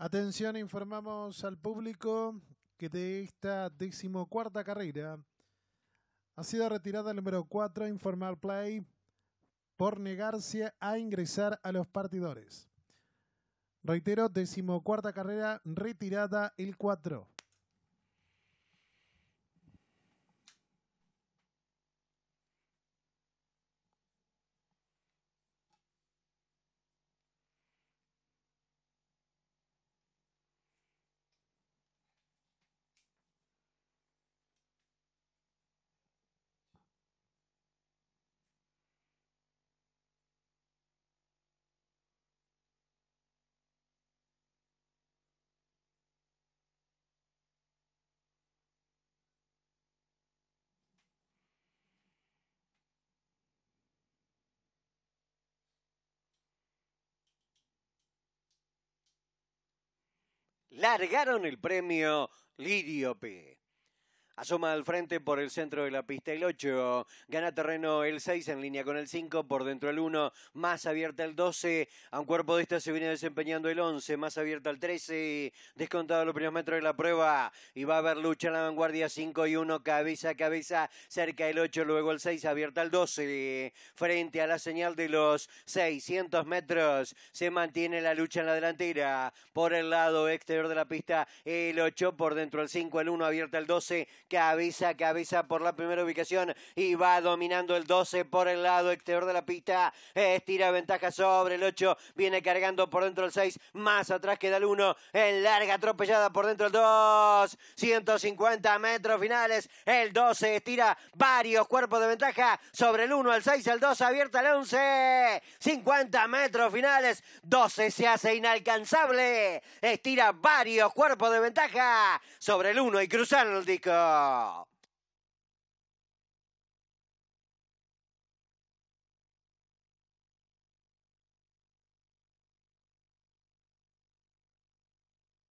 Atención, informamos al público que de esta decimocuarta carrera ha sido retirada el número 4, Informal Play, por negarse a ingresar a los partidores. Reitero, decimocuarta carrera, retirada el 4. largaron el premio Lirio P. Asoma al frente por el centro de la pista el 8. Gana terreno el 6 en línea con el 5. Por dentro el 1. Más abierta el 12. A un cuerpo de esta se viene desempeñando el 11. Más abierta el 13. Descontado los primeros metros de la prueba. Y va a haber lucha en la vanguardia 5 y 1. Cabeza a cabeza. Cerca el 8. Luego el 6. Abierta el 12. Frente a la señal de los 600 metros. Se mantiene la lucha en la delantera. Por el lado exterior de la pista el 8. Por dentro el 5. El 1. Abierta el 12 cabeza a cabeza por la primera ubicación y va dominando el 12 por el lado exterior de la pista. Estira ventaja sobre el 8, viene cargando por dentro el 6, más atrás queda el 1, en larga atropellada por dentro el 2, 150 metros finales, el 12 estira varios cuerpos de ventaja sobre el 1, al 6, al 2, abierta el 11, 50 metros finales, 12 se hace inalcanzable, estira varios cuerpos de ventaja sobre el 1 y cruzando el disco. した